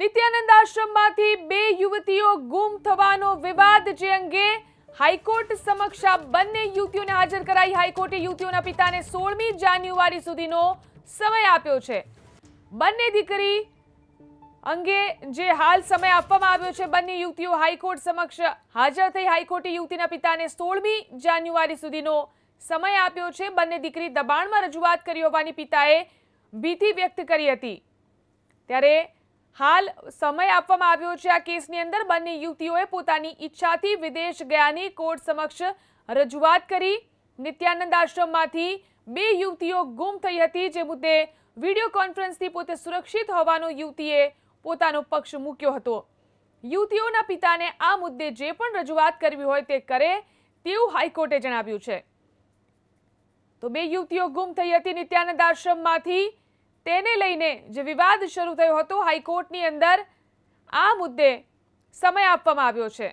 નિત્યાનંદ આશ્રમમાંથી બે યુવતીઓ ગુમ થવાનો વિવાદ જે અંગે હાઈકોર્ટ સમક્ષ બંને યુવતીઓને હાજર કરાઈ હાઈકોર્ટે યુવતીઓના પિતાને સોળમી જાન્યુઆરી સુધીનો સમય આપ્યો છે બંને દીકરી અંગે જે હાલ સમય આપવામાં આવ્યો છે બંને યુવતીઓ હાઈકોર્ટ સમક્ષ હાજર થઈ હાઈકોર્ટે યુવતીના પિતાને સોળમી જાન્યુઆરી સુધીનો સમય આપ્યો છે બંને દીકરી દબાણમાં રજૂઆત કરી હોવાની પિતાએ ભીતિ વ્યક્ત કરી હતી ત્યારે હાલ સમય આપવામાં આવ્યો છે આ કેસની અંદર બંને યુવતીઓએ પોતાની ઈચ્છાથી વિદેશ ગયાની કોર્ટ સમક્ષ રજૂઆત કરી નિત્યાનંદ આશ્રમમાંથી બે યુવતીઓ ગુમ થઈ હતી જે મુદ્દે વિડીયો કોન્ફરન્સથી પોતે સુરક્ષિત હોવાનો યુવતીએ પોતાનો પક્ષ મૂક્યો હતો યુવતીઓના પિતાને આ મુદ્દે જે પણ રજૂઆત કરવી હોય તે કરે તેવું હાઈકોર્ટે જણાવ્યું છે તો બે યુવતીઓ ગુમ થઈ હતી નિત્યાનંદ આશ્રમમાંથી તેને લઈને જે વિવાદ શરૂ થયો હતો હાઈકોર્ટની અંદર આ મુદ્દે સમય આપવામાં આવ્યો છે